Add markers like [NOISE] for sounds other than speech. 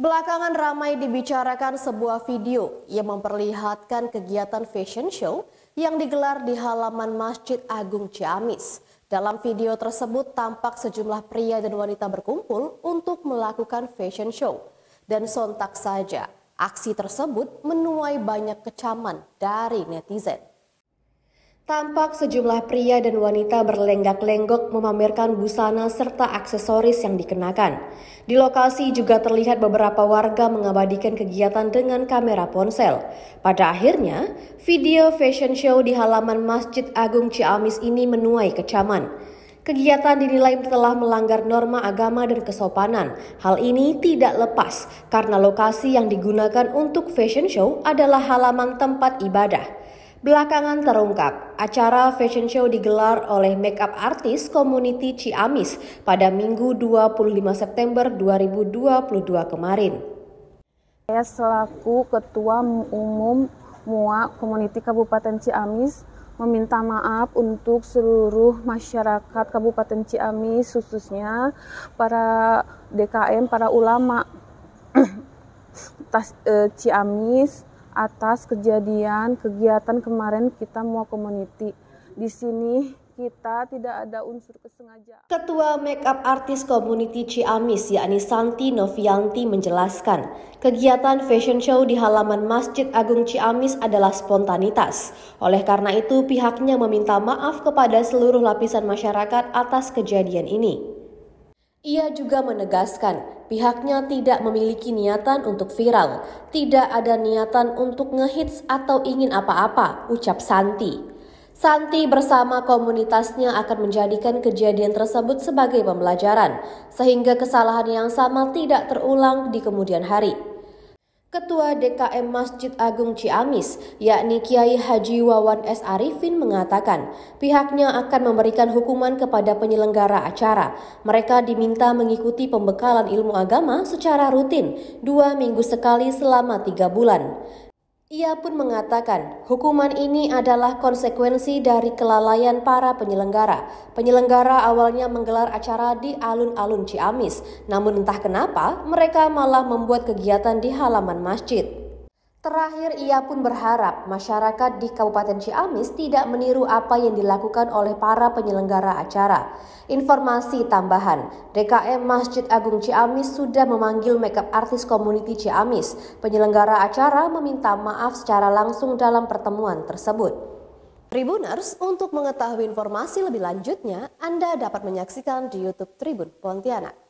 Belakangan ramai dibicarakan sebuah video yang memperlihatkan kegiatan fashion show yang digelar di halaman Masjid Agung Ciamis. Dalam video tersebut tampak sejumlah pria dan wanita berkumpul untuk melakukan fashion show. Dan sontak saja, aksi tersebut menuai banyak kecaman dari netizen. Tampak sejumlah pria dan wanita berlenggak-lenggok memamerkan busana serta aksesoris yang dikenakan. Di lokasi juga terlihat beberapa warga mengabadikan kegiatan dengan kamera ponsel. Pada akhirnya, video fashion show di halaman Masjid Agung Ciamis ini menuai kecaman. Kegiatan dinilai telah melanggar norma agama dan kesopanan. Hal ini tidak lepas karena lokasi yang digunakan untuk fashion show adalah halaman tempat ibadah. Belakangan terungkap, Acara fashion show digelar oleh makeup artis community Ciamis pada Minggu 25 September 2022 kemarin. Saya selaku Ketua Umum MUA Community Kabupaten Ciamis meminta maaf untuk seluruh masyarakat Kabupaten Ciamis khususnya para DKM, para ulama [CLEARS THROAT] eh, Ciamis atas kejadian kegiatan kemarin kita mau community. Di sini kita tidak ada unsur kesengajaan. Ketua Makeup Artis Community Ciamis yakni Santi Novianti menjelaskan, kegiatan fashion show di halaman Masjid Agung Ciamis adalah spontanitas. Oleh karena itu pihaknya meminta maaf kepada seluruh lapisan masyarakat atas kejadian ini. Ia juga menegaskan pihaknya tidak memiliki niatan untuk viral, tidak ada niatan untuk ngehits atau ingin apa-apa, ucap Santi. Santi bersama komunitasnya akan menjadikan kejadian tersebut sebagai pembelajaran, sehingga kesalahan yang sama tidak terulang di kemudian hari. Ketua DKM Masjid Agung Ciamis, yakni Kiai Haji Wawan S. Arifin mengatakan pihaknya akan memberikan hukuman kepada penyelenggara acara. Mereka diminta mengikuti pembekalan ilmu agama secara rutin dua minggu sekali selama tiga bulan. Ia pun mengatakan, hukuman ini adalah konsekuensi dari kelalaian para penyelenggara. Penyelenggara awalnya menggelar acara di alun-alun Ciamis, namun entah kenapa mereka malah membuat kegiatan di halaman masjid. Terakhir, ia pun berharap masyarakat di Kabupaten Ciamis tidak meniru apa yang dilakukan oleh para penyelenggara acara. Informasi tambahan, DKM Masjid Agung Ciamis sudah memanggil makeup artis community Ciamis. Penyelenggara acara meminta maaf secara langsung dalam pertemuan tersebut. Tribuners, untuk mengetahui informasi lebih lanjutnya, Anda dapat menyaksikan di YouTube Tribun Pontianak.